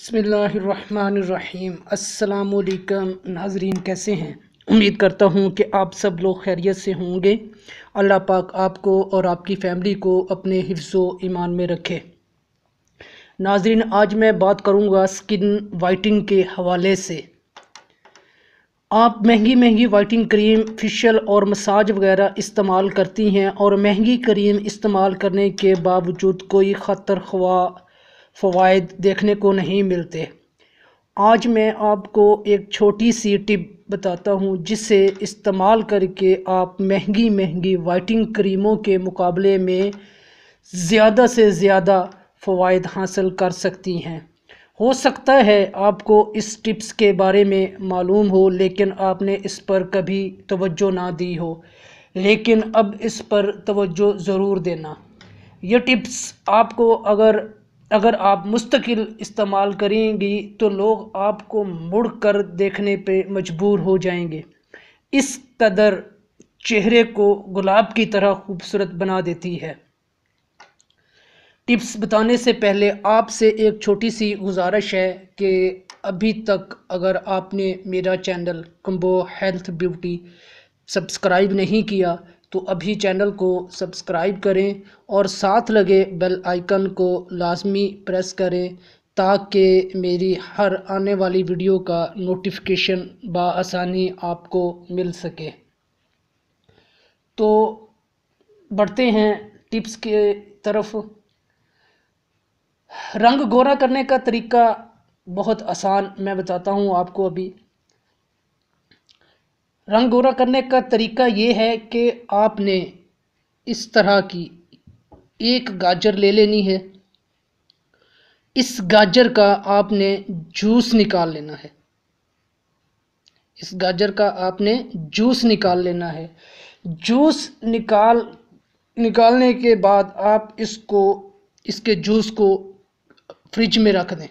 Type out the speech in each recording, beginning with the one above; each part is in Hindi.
बसमीम् अल्लाम नाजरीन कैसे हैं उम्मीद करता हूँ कि आप सब लोग खैरियत से होंगे अल्लाह पाक आपको और आपकी फ़ैमिली को अपने हिस्सों ईमान में रखे नाजरीन आज मैं बात करूँगा स्किन वाइटिंग के हवाले से आप महंगी महंगी वाइटिंग क्रीम फेशियल और मसाज वगैरह इस्तेमाल करती हैं और महंगी क्रीम इस्तेमाल करने के बावजूद कोई ख़तर ख्वा फ़वाद देखने को नहीं मिलते आज मैं आपको एक छोटी सी टिप बताता हूँ जिसे इस्तेमाल करके आप महंगी महंगी वाइटिंग क्रीमों के मुकाबले में ज़्यादा से ज़्यादा फ़वाद हासिल कर सकती हैं हो सकता है आपको इस टिप्स के बारे में मालूम हो लेकिन आपने इस पर कभी तवज्जो ना दी हो लेकिन अब इस पर तवज्जो ज़रूर देना यह टिप्स आपको अगर अगर आप मुस्तकिल इस्तेमाल करेंगी तो लोग आपको मुड़ कर देखने पे मजबूर हो जाएंगे इस कदर चेहरे को गुलाब की तरह खूबसूरत बना देती है टिप्स बताने से पहले आपसे एक छोटी सी गुजारिश है कि अभी तक अगर आपने मेरा channel combo health beauty subscribe नहीं किया तो अभी चैनल को सब्सक्राइब करें और साथ लगे बेल आइकन को लाजमी प्रेस करें ताकि मेरी हर आने वाली वीडियो का नोटिफिकेशन बसानी आपको मिल सके तो बढ़ते हैं टिप्स के तरफ रंग गोरा करने का तरीका बहुत आसान मैं बताता हूँ आपको अभी रंग गोरा करने का तरीका ये है कि आपने इस तरह की एक गाजर ले लेनी है इस गाजर का आपने जूस निकाल लेना है इस गाजर का आपने जूस निकाल लेना है जूस निकाल निकालने के बाद आप इसको इसके जूस को फ्रिज में रख दें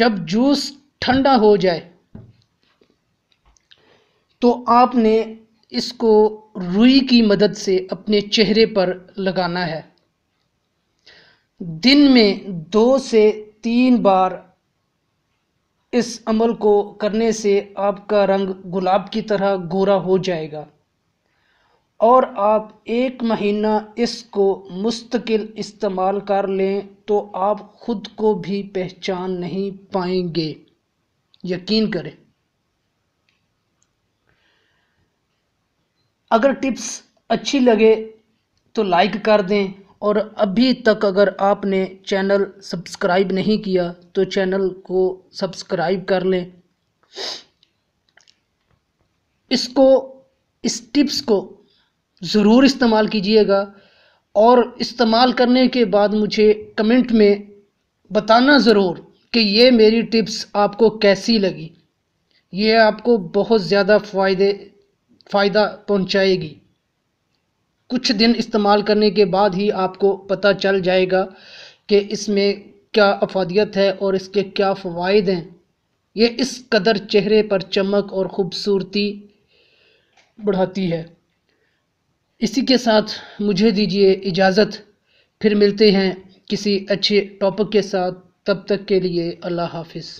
जब जूस ठंडा हो जाए तो आपने इसको रुई की मदद से अपने चेहरे पर लगाना है दिन में दो से तीन बार इस अमल को करने से आपका रंग गुलाब की तरह गोरा हो जाएगा और आप एक महीना इसको मुस्तकिल इस्तेमाल कर लें तो आप ख़ुद को भी पहचान नहीं पाएंगे यकीन करें अगर टिप्स अच्छी लगे तो लाइक कर दें और अभी तक अगर आपने चैनल सब्सक्राइब नहीं किया तो चैनल को सब्सक्राइब कर लें इसको इस टिप्स को ज़रूर इस्तेमाल कीजिएगा और इस्तेमाल करने के बाद मुझे कमेंट में बताना ज़रूर कि ये मेरी टिप्स आपको कैसी लगी ये आपको बहुत ज़्यादा फ़ायदे फ़ायदा पहुंचाएगी कुछ दिन इस्तेमाल करने के बाद ही आपको पता चल जाएगा कि इसमें क्या अफादियत है और इसके क्या फ़वाद हैं ये इस कदर चेहरे पर चमक और ख़ूबसूरती बढ़ाती है इसी के साथ मुझे दीजिए इजाज़त फिर मिलते हैं किसी अच्छे टॉपिक के साथ तब तक के लिए अल्लाह हाफिज़